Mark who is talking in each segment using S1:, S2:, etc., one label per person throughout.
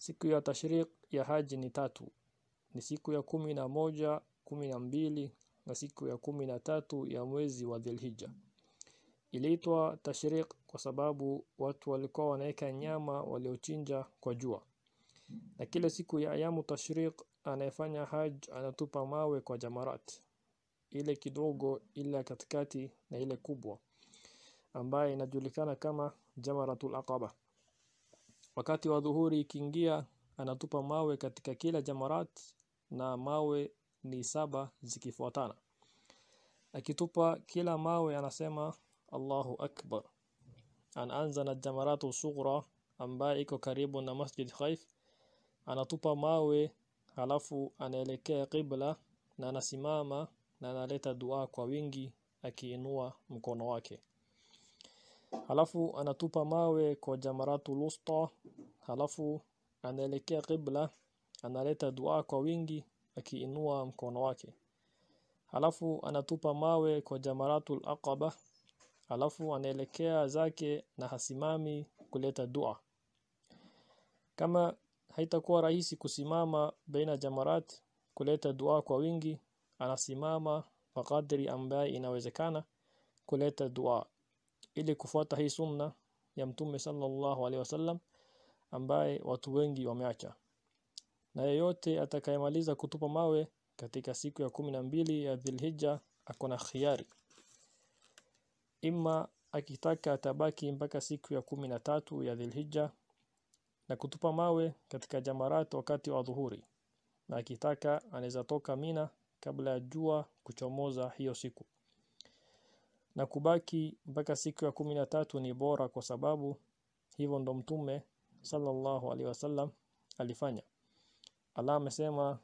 S1: Siku ya tashriq ya haji ni tatu, ni siku ya kumi na moja, kumi na mbili na siku ya kumi na tatu ya mwezi wa Dhulhijja. Iliitwa tashriq kwa sababu watu walikuwa wanaweka nyama waliochinja kwa jua, na kila siku ya ayamu tashriq anayefanya haj anatupa mawe kwa jamarat, ile kidogo, ile katikati na ile kubwa, ambaye inajulikana kama jamaratul aqaba wakati wa dhuhuri ikiingia anatupa mawe katika kila jamarat na mawe ni saba zikifuatana akitupa kila mawe anasema Allahu akbar ananza na jamaratu sughra ambayo iko karibu na Masjid Khaif anatupa mawe halafu anaelekea qibla na anasimama na analeta dua kwa wingi akiinua mkono wake halafu anatupa mawe kwa jamaratu lusta halafu anaelekea qibla analeta dua kwa wingi akiinua mkono wake halafu anatupa mawe kwa jamaratu aqaba halafu anaelekea zake na hasimami kuleta dua kama haitakuwa rahisi kusimama baina jamarat kuleta dua kwa wingi anasimama kwa kadri ambaye inawezekana kuleta dua ili kufuata hii sunna ya mtume sallallahu alaihi wasallam ambaye watu wengi wameacha na yeyote atakayemaliza kutupa mawe katika siku ya kumi na mbili ya Dhulhijja akona khiari ima akitaka atabaki mpaka siku ya kumi na tatu ya dhilhijja na kutupa mawe katika jamarat wakati wa dhuhuri na akitaka anaweza toka Mina kabla ya jua kuchomoza hiyo siku na kubaki mpaka siku ya kumi na tatu ni bora kwa sababu hivyo ndo mtume sallallahu alaihi wasallam alifanya Allah amesema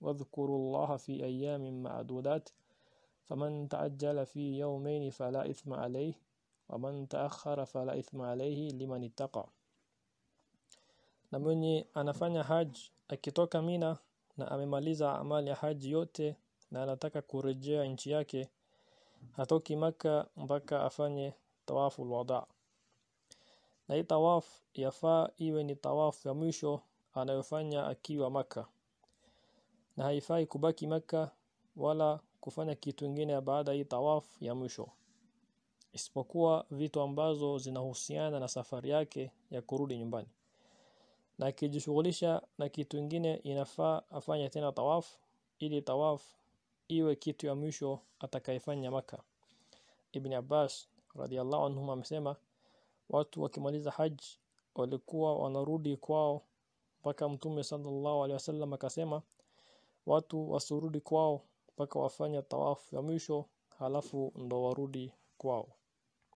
S1: wadhkuru llaha fi ayamin ma'dudat faman ta'ajjala fi yawmayn fala ithma alayhi waman taakhara fala ithma alayhi liman ittaqa na mwenye anafanya haj akitoka mina na amemaliza amali ya haji yote na anataka kurejea nchi yake hatoki Maka mpaka afanye tawafu lwada na hii tawaf yafaa iwe ni tawaf ya mwisho anayofanya akiwa Maka na haifai kubaki Maka wala kufanya kitu kingine baada hii tawaf ya mwisho isipokuwa vitu ambazo zinahusiana na safari yake ya kurudi nyumbani na akijishughulisha na kitu kingine inafaa afanye tena tawaf ili tawaf iwe kitu ya mwisho atakayefanya maka Ibn Abbas radhiallahu anhum amesema watu wakimaliza haji walikuwa wanarudi kwao mpaka mtume sallallahu alaihi wasallam akasema watu wasurudi kwao mpaka wafanya tawafu ya mwisho halafu ndo warudi kwao